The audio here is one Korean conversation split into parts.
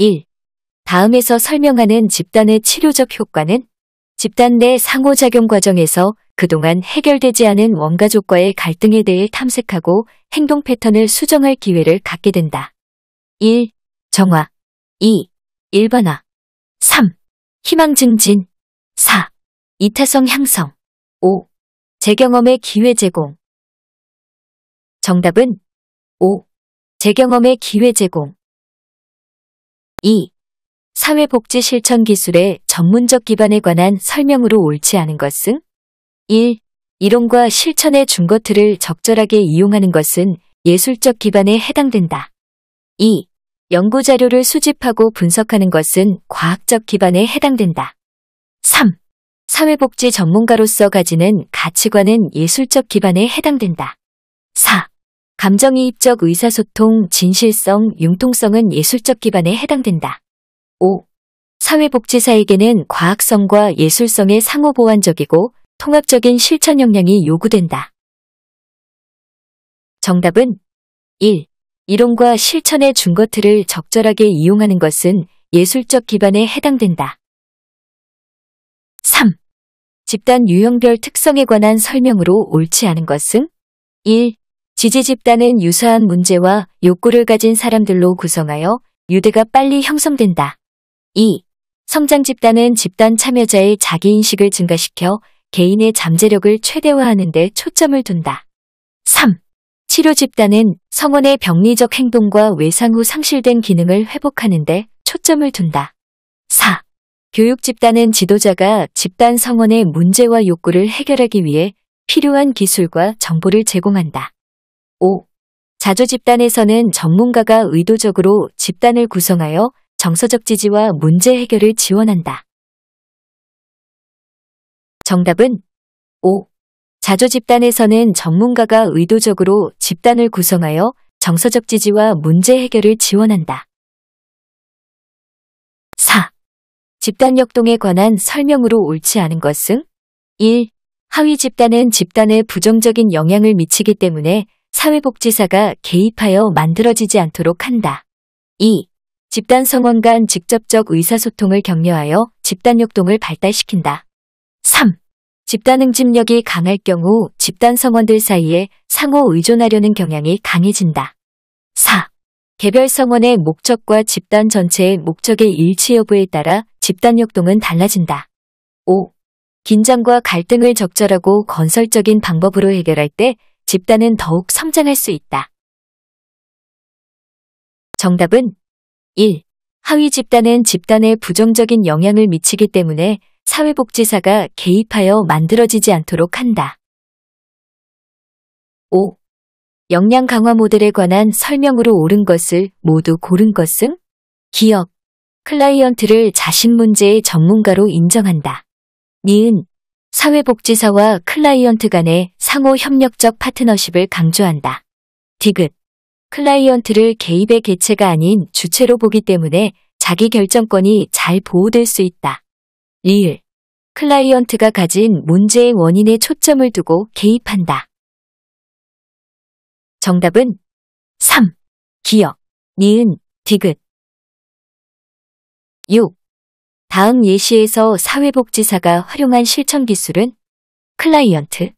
1. 다음에서 설명하는 집단의 치료적 효과는 집단 내 상호작용 과정에서 그동안 해결되지 않은 원가족과의 갈등에 대해 탐색하고 행동 패턴을 수정할 기회를 갖게 된다. 1. 정화 2. 일반화 3. 희망 증진 4. 이타성 향성 5. 재경험의 기회 제공 정답은 5. 재경험의 기회 제공 2. 사회복지 실천 기술의 전문적 기반에 관한 설명으로 옳지 않은 것은 1. 이론과 실천의 준거틀을 적절하게 이용하는 것은 예술적 기반에 해당된다. 2. 연구 자료를 수집하고 분석하는 것은 과학적 기반에 해당된다. 3. 사회복지 전문가로서 가지는 가치관은 예술적 기반에 해당된다. 감정이입적 의사소통, 진실성, 융통성은 예술적 기반에 해당된다. 5. 사회복지사에게는 과학성과 예술성의 상호보완적이고 통합적인 실천 역량이 요구된다. 정답은 1. 이론과 실천의 준거틀을 적절하게 이용하는 것은 예술적 기반에 해당된다. 3. 집단 유형별 특성에 관한 설명으로 옳지 않은 것은 1. 지지 집단은 유사한 문제와 욕구를 가진 사람들로 구성하여 유대가 빨리 형성된다. 2. 성장 집단은 집단 참여자의 자기인식을 증가시켜 개인의 잠재력을 최대화하는 데 초점을 둔다. 3. 치료 집단은 성원의 병리적 행동과 외상 후 상실된 기능을 회복하는 데 초점을 둔다. 4. 교육 집단은 지도자가 집단 성원의 문제와 욕구를 해결하기 위해 필요한 기술과 정보를 제공한다. 5. 자조 집단에서는 전문가가 의도적으로 집단을 구성하여 정서적 지지와 문제 해결을 지원한다. 정답은 5. 자조 집단에서는 전문가가 의도적으로 집단을 구성하여 정서적 지지와 문제 해결을 지원한다. 4. 집단 역동에 관한 설명으로 옳지 않은 것은 1. 하위 집단은 집단에 부정적인 영향을 미치기 때문에 사회복지사가 개입하여 만들어지지 않도록 한다. 2. 집단 성원 간 직접적 의사소통을 격려하여 집단역동을 발달시킨다. 3. 집단 응집력이 강할 경우 집단 성원들 사이에 상호 의존하려는 경향이 강해진다. 4. 개별 성원의 목적과 집단 전체의 목적의 일치 여부에 따라 집단 역동은 달라진다. 5. 긴장과 갈등을 적절하고 건설적인 방법으로 해결할 때 집단은 더욱 성장할 수 있다. 정답은 1. 하위 집단은 집단에 부정적인 영향을 미치기 때문에 사회복지사가 개입하여 만들어지지 않도록 한다. 5. 역량 강화 모델에 관한 설명으로 옳은 것을 모두 고른 것은 기업, 클라이언트를 자신 문제의 전문가로 인정한다. 니은 사회복지사와 클라이언트 간의 상호 협력적 파트너십을 강조한다. 디귿. 클라이언트를 개입의 개체가 아닌 주체로 보기 때문에 자기 결정권이 잘 보호될 수 있다. 리을. 클라이언트가 가진 문제의 원인에 초점을 두고 개입한다. 정답은 3. 기억, 니은, 디귿. 6. 다음 예시에서 사회복지사가 활용한 실천 기술은 클라이언트.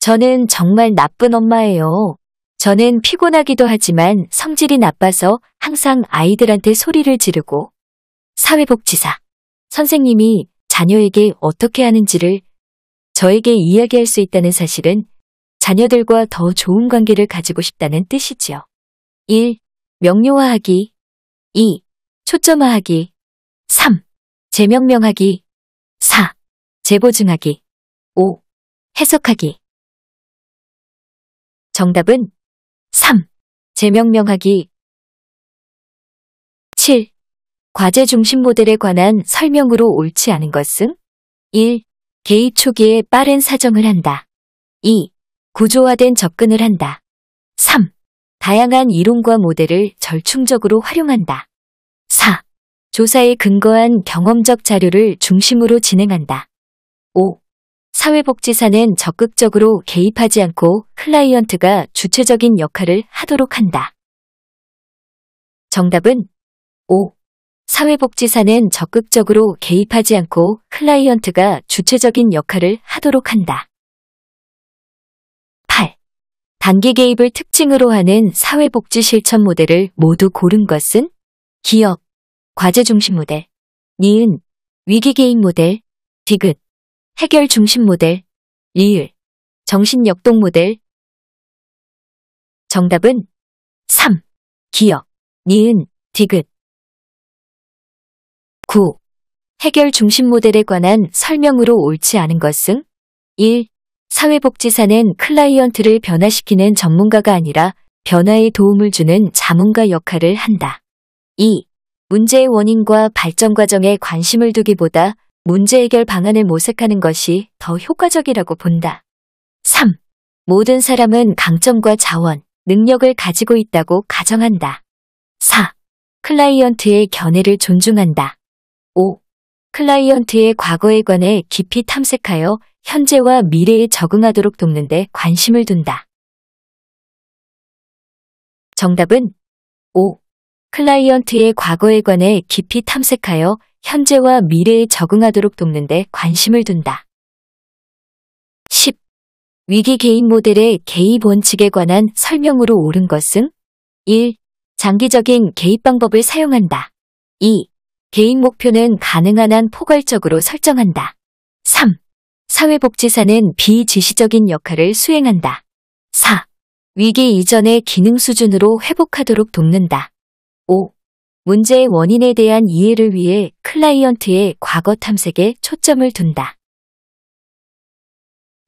저는 정말 나쁜 엄마예요. 저는 피곤하기도 하지만 성질이 나빠서 항상 아이들한테 소리를 지르고 사회복지사. 선생님이 자녀에게 어떻게 하는지를 저에게 이야기할 수 있다는 사실은 자녀들과 더 좋은 관계를 가지고 싶다는 뜻이지요. 1. 명료화하기 2. 초점화하기 3. 재명명하기 4. 재보증하기 5. 해석하기 정답은 3. 재명명하기 7. 과제 중심 모델에 관한 설명으로 옳지 않은 것은 1. 개입 초기에 빠른 사정을 한다. 2. 구조화된 접근을 한다. 3. 다양한 이론과 모델을 절충적으로 활용한다. 조사에 근거한 경험적 자료를 중심으로 진행한다. 5. 사회복지사는 적극적으로 개입하지 않고 클라이언트가 주체적인 역할을 하도록 한다. 정답은 5. 사회복지사는 적극적으로 개입하지 않고 클라이언트가 주체적인 역할을 하도록 한다. 8. 단기 개입을 특징으로 하는 사회복지 실천 모델을 모두 고른 것은 기업, 과제 중심 모델, 니은, 위기 개인 모델, 디귿, 해결 중심 모델, 리을, 정신 역동 모델. 정답은 3. 기억, 니은, 디귿. 9. 해결 중심 모델에 관한 설명으로 옳지 않은 것은 1. 사회복지사는 클라이언트를 변화시키는 전문가가 아니라 변화에 도움을 주는 자문가 역할을 한다. 2. 문제의 원인과 발전 과정에 관심을 두기보다 문제 해결 방안을 모색하는 것이 더 효과적이라고 본다. 3. 모든 사람은 강점과 자원, 능력을 가지고 있다고 가정한다. 4. 클라이언트의 견해를 존중한다. 5. 클라이언트의 과거에 관해 깊이 탐색하여 현재와 미래에 적응하도록 돕는데 관심을 둔다. 정답은 5. 클라이언트의 과거에 관해 깊이 탐색하여 현재와 미래에 적응하도록 돕는데 관심을 둔다. 10. 위기 개인 모델의 개입 원칙에 관한 설명으로 옳은 것은 1. 장기적인 개입 방법을 사용한다. 2. 개인 목표는 가능한 한 포괄적으로 설정한다. 3. 사회복지사는 비지시적인 역할을 수행한다. 4. 위기 이전의 기능 수준으로 회복하도록 돕는다. 5. 문제의 원인에 대한 이해를 위해 클라이언트의 과거 탐색에 초점을 둔다.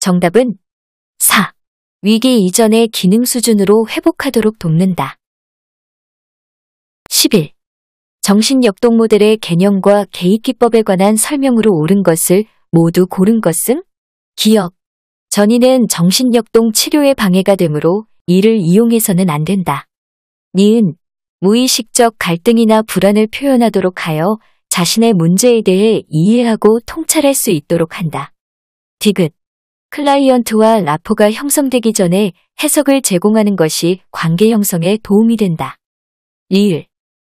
정답은 4. 위기 이전의 기능 수준으로 회복하도록 돕는다. 11. 정신역동 모델의 개념과 개입기법에 관한 설명으로 옳은 것을 모두 고른 것은 기억. 전이는 정신역동 치료에 방해가 되므로 이를 이용해서는 안 된다. 니은 무의식적 갈등이나 불안을 표현하도록 하여 자신의 문제에 대해 이해하고 통찰할 수 있도록 한다. 디귿. 클라이언트와 라포가 형성되기 전에 해석을 제공하는 것이 관계 형성에 도움이 된다. 리을.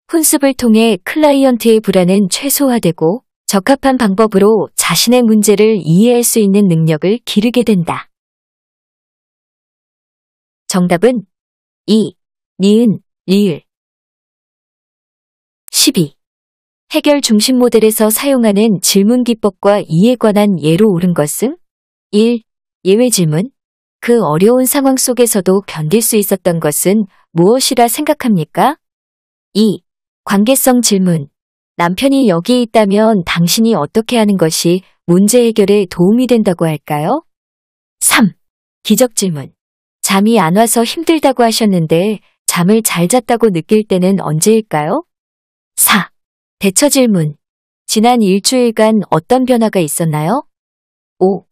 훈습을 통해 클라이언트의 불안은 최소화되고 적합한 방법으로 자신의 문제를 이해할 수 있는 능력을 기르게 된다. 정답은 2. 니은, 리을. 12. 해결 중심 모델에서 사용하는 질문 기법과 이에 관한 예로 옳은 것은 1. 예외 질문. 그 어려운 상황 속에서도 견딜 수 있었던 것은 무엇이라 생각합니까? 2. 관계성 질문. 남편이 여기 에 있다면 당신이 어떻게 하는 것이 문제 해결에 도움이 된다고 할까요? 3. 기적 질문. 잠이 안 와서 힘들다고 하셨는데 잠을 잘 잤다고 느낄 때는 언제일까요? 대처 질문. 지난 일주일간 어떤 변화가 있었나요? 5.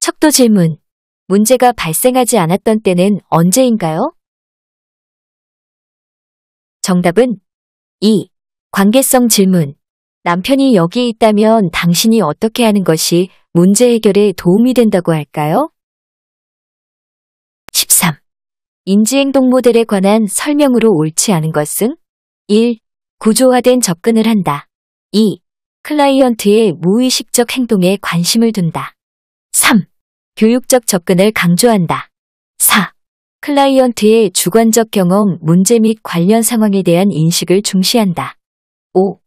척도 질문. 문제가 발생하지 않았던 때는 언제인가요? 정답은 2. 관계성 질문. 남편이 여기 있다면 당신이 어떻게 하는 것이 문제 해결에 도움이 된다고 할까요? 13. 인지행동 모델에 관한 설명으로 옳지 않은 것은? 1. 구조화된 접근을 한다. 2. 클라이언트의 무의식적 행동에 관심을 둔다. 3. 교육적 접근을 강조한다. 4. 클라이언트의 주관적 경험, 문제 및 관련 상황에 대한 인식을 중시한다. 5.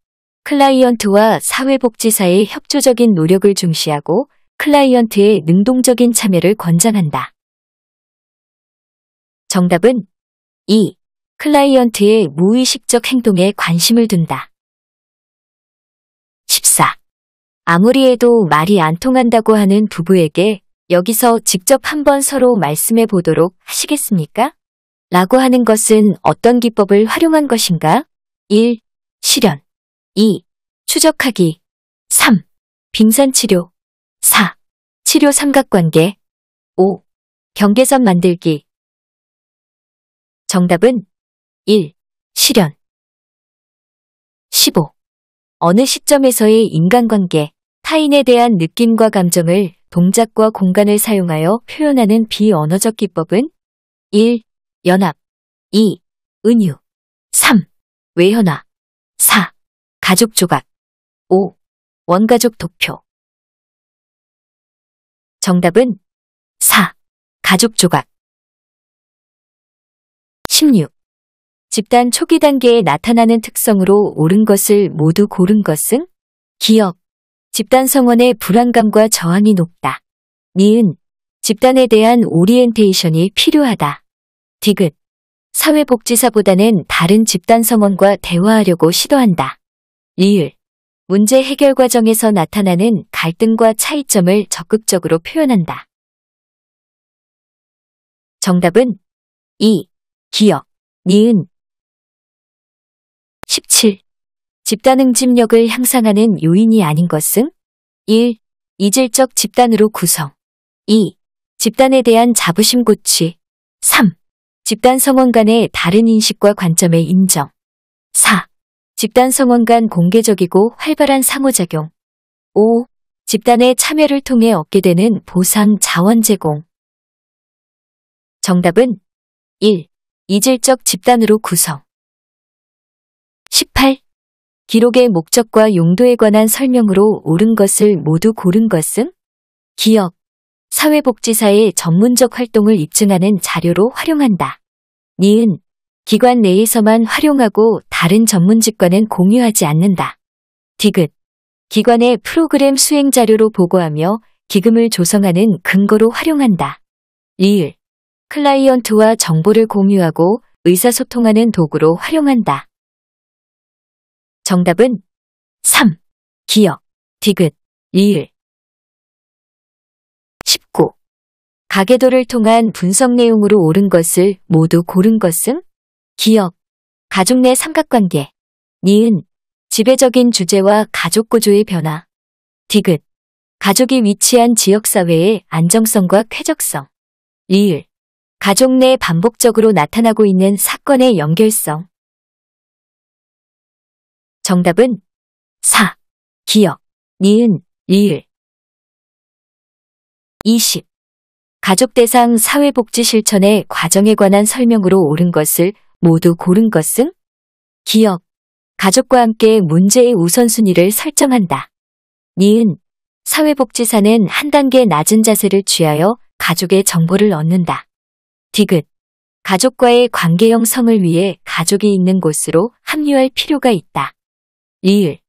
클라이언트와 사회복지사의 협조적인 노력을 중시하고 클라이언트의 능동적인 참여를 권장한다. 정답은 2. 클라이언트의 무의식적 행동에 관심을 둔다. 14. 아무리 해도 말이 안 통한다고 하는 부부에게 여기서 직접 한번 서로 말씀해 보도록 하시겠습니까? 라고 하는 것은 어떤 기법을 활용한 것인가? 1. 실현 2. 추적하기 3. 빙산치료 4. 치료 삼각관계 5. 경계선 만들기 정답은 1. 실현 15. 어느 시점에서의 인간관계, 타인에 대한 느낌과 감정을 동작과 공간을 사용하여 표현하는 비언어적 기법은 1. 연합 2. 은유 3. 외현화 4. 가족 조각 5. 원가족 도표 정답은 4. 가족 조각 16. 집단 초기 단계에 나타나는 특성으로 옳은 것을 모두 고른 것은 기업, 집단 성원의 불안감과 저항이 높다. 니은, 집단에 대한 오리엔테이션이 필요하다. 디귿, 사회복지사보다는 다른 집단 성원과 대화하려고 시도한다. 리을, 문제 해결 과정에서 나타나는 갈등과 차이점을 적극적으로 표현한다. 정답은 2. 기억, 니은, 17. 집단응집력을 향상하는 요인이 아닌 것은 1. 이질적 집단으로 구성 2. 집단에 대한 자부심 고취 3. 집단 성원 간의 다른 인식과 관점의 인정 4. 집단 성원 간 공개적이고 활발한 상호작용 5. 집단의 참여를 통해 얻게 되는 보상 자원 제공 정답은 1. 이질적 집단으로 구성 18. 기록의 목적과 용도에 관한 설명으로 옳은 것을 모두 고른 것은 기억 사회복지사의 전문적 활동을 입증하는 자료로 활용한다. 니은, 기관 내에서만 활용하고 다른 전문직과는 공유하지 않는다. 디귿, 기관의 프로그램 수행 자료로 보고하며 기금을 조성하는 근거로 활용한다. 리을, 클라이언트와 정보를 공유하고 의사소통하는 도구로 활용한다. 정답은 3. 기역, 디귿, 리을. 19. 가계도를 통한 분석 내용으로 옳은 것을 모두 고른 것은 기억, 가족 내 삼각관계, 니은, 지배적인 주제와 가족 구조의 변화, 디귿, 가족이 위치한 지역사회의 안정성과 쾌적성, 리을, 가족 내 반복적으로 나타나고 있는 사건의 연결성, 정답은 4. 기억, 니은, 리을. 20. 가족 대상 사회복지 실천의 과정에 관한 설명으로 옳은 것을 모두 고른 것은 기억, 가족과 함께 문제의 우선순위를 설정한다. 니은, 사회복지사는 한 단계 낮은 자세를 취하여 가족의 정보를 얻는다. 디귿, 가족과의 관계 형성을 위해 가족이 있는 곳으로 합류할 필요가 있다. 2일.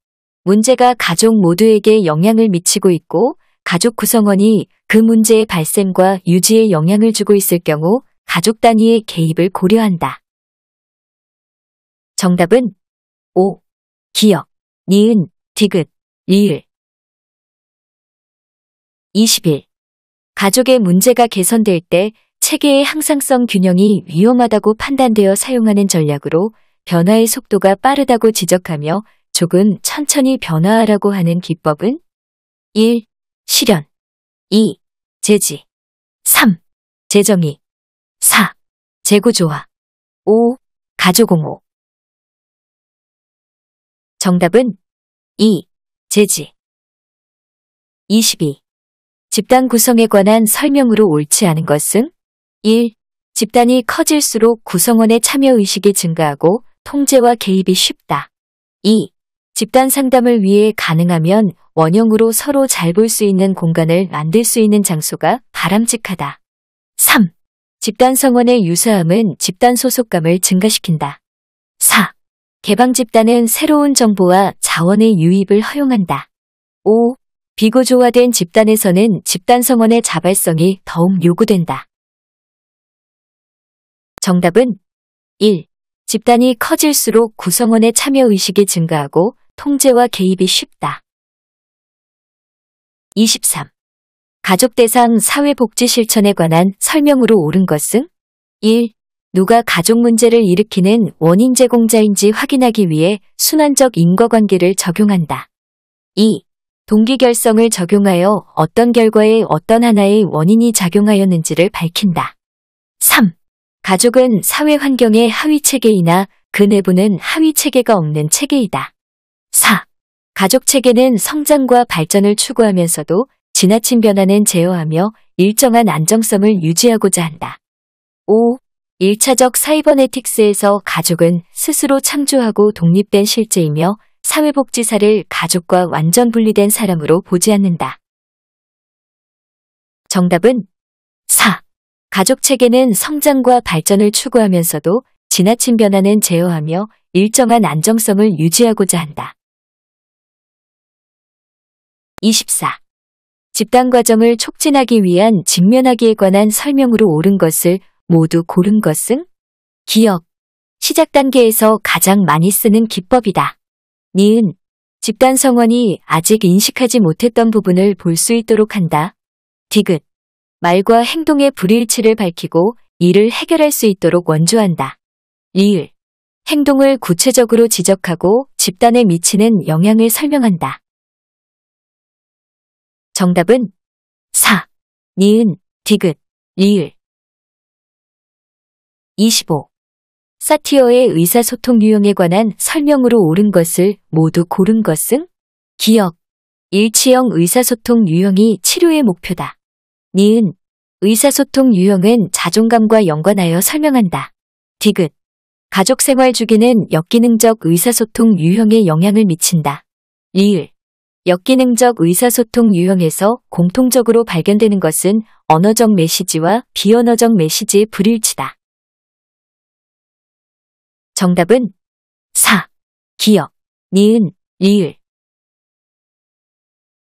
문제가 가족 모두에게 영향을 미치고 있고 가족 구성원이 그 문제의 발생과 유지에 영향을 주고 있을 경우 가족 단위의 개입을 고려한다. 정답은 5. 기억, 니은, 디귿, 리을 21. 가족의 문제가 개선될 때 체계의 항상성 균형이 위험하다고 판단되어 사용하는 전략으로 변화의 속도가 빠르다고 지적하며 조금 천천히 변화하라고 하는 기법은 1. 실현 2. 재지 3. 재정의 4. 재구조화 5. 가조공호 정답은 2. 재지 22. 집단 구성에 관한 설명으로 옳지 않은 것은 1. 집단이 커질수록 구성원의 참여 의식이 증가하고 통제와 개입이 쉽다. 2. 집단 상담을 위해 가능하면 원형으로 서로 잘 볼 수 있는 공간을 만들 수 있는 장소가 바람직하다. 3. 집단 성원의 유사함은 집단 소속감을 증가시킨다. 4. 개방 집단은 새로운 정보와 자원의 유입을 허용한다. 5. 비구조화된 집단에서는 집단 성원의 자발성이 더욱 요구된다. 정답은 1. 집단이 커질수록 구성원의 참여 의식이 증가하고 통제와 개입이 쉽다. 23. 가족 대상 사회복지 실천에 관한 설명으로 옳은 것은 1. 누가 가족 문제를 일으키는 원인 제공자인지 확인하기 위해 순환적 인과관계를 적용한다. 2. 동기결성을 적용하여 어떤 결과에 어떤 하나의 원인이 작용하였는지를 밝힌다. 3. 가족은 사회 환경의 하위 체계이나 그 내부는 하위 체계가 없는 체계이다. 가족 체계는 성장과 발전을 추구하면서도 지나친 변화는 제어하며 일정한 안정성을 유지하고자 한다. 5. 1차적 사이버네틱스에서 가족은 스스로 창조하고 독립된 실제이며 사회복지사를 가족과 완전 분리된 사람으로 보지 않는다. 정답은 4. 가족 체계는 성장과 발전을 추구하면서도 지나친 변화는 제어하며 일정한 안정성을 유지하고자 한다. 24. 집단 과정을 촉진하기 위한 직면하기에 관한 설명으로 옳은 것을 모두 고른 것은 기억, 시작 단계에서 가장 많이 쓰는 기법이다. 니은, 집단 성원이 아직 인식하지 못했던 부분을 볼 수 있도록 한다. 디귿, 말과 행동의 불일치를 밝히고 이를 해결할 수 있도록 원조한다. 리을, 행동을 구체적으로 지적하고 집단에 미치는 영향을 설명한다. 정답은 4. 니은, 디귿, 리을. 25. 사티어의 의사소통 유형에 관한 설명으로 옳은 것을 모두 고른 것은 기억, 일치형 의사소통 유형이 치료의 목표다. 니은, 의사소통 유형은 자존감과 연관하여 설명한다. 디귿, 가족생활 주기는 역기능적 의사소통 유형에 영향을 미친다. 리을, 역기능적 의사소통 유형에서 공통적으로 발견되는 것은 언어적 메시지와 비언어적 메시지의 불일치다. 정답은 4. 기억, 니은, 리을